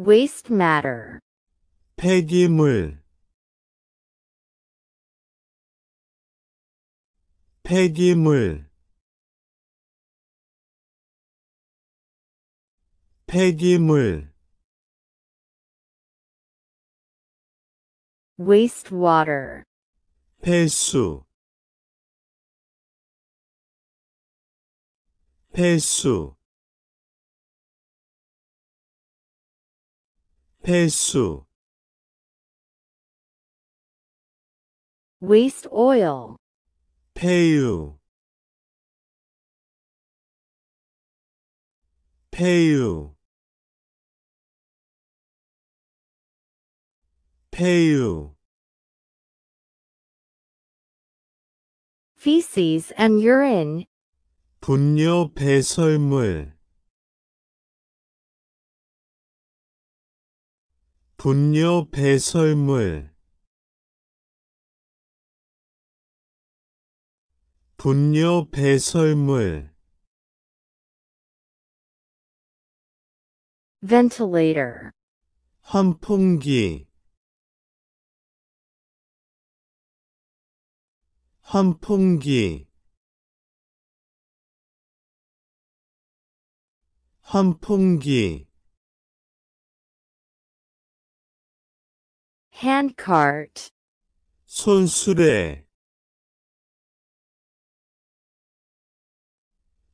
waste matter 폐기물 폐기물 폐기물 waste water 폐수 폐수 폐수 waste oil 폐유 폐유 폐유 feces and urine 분뇨 배설물 분뇨 배설물 분뇨 배설물 ventilator 환풍기 환풍기 환풍기 handcart 손수레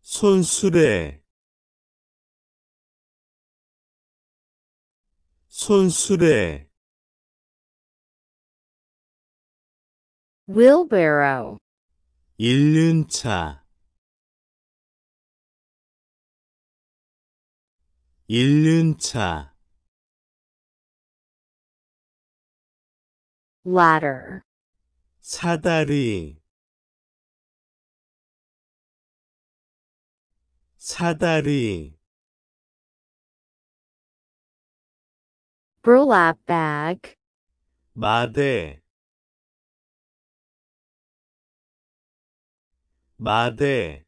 손수레 손수레 wheelbarrow 일륜차 일륜차 ladder 사다리 사다리 burlap bag 마대 마대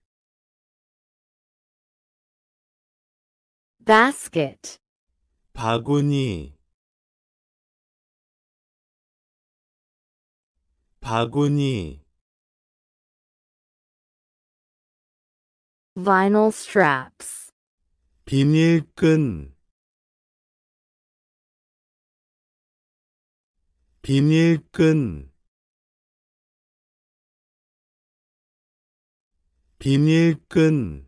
basket 바구니 바구니 vinyl straps 비닐끈 비닐끈 비닐끈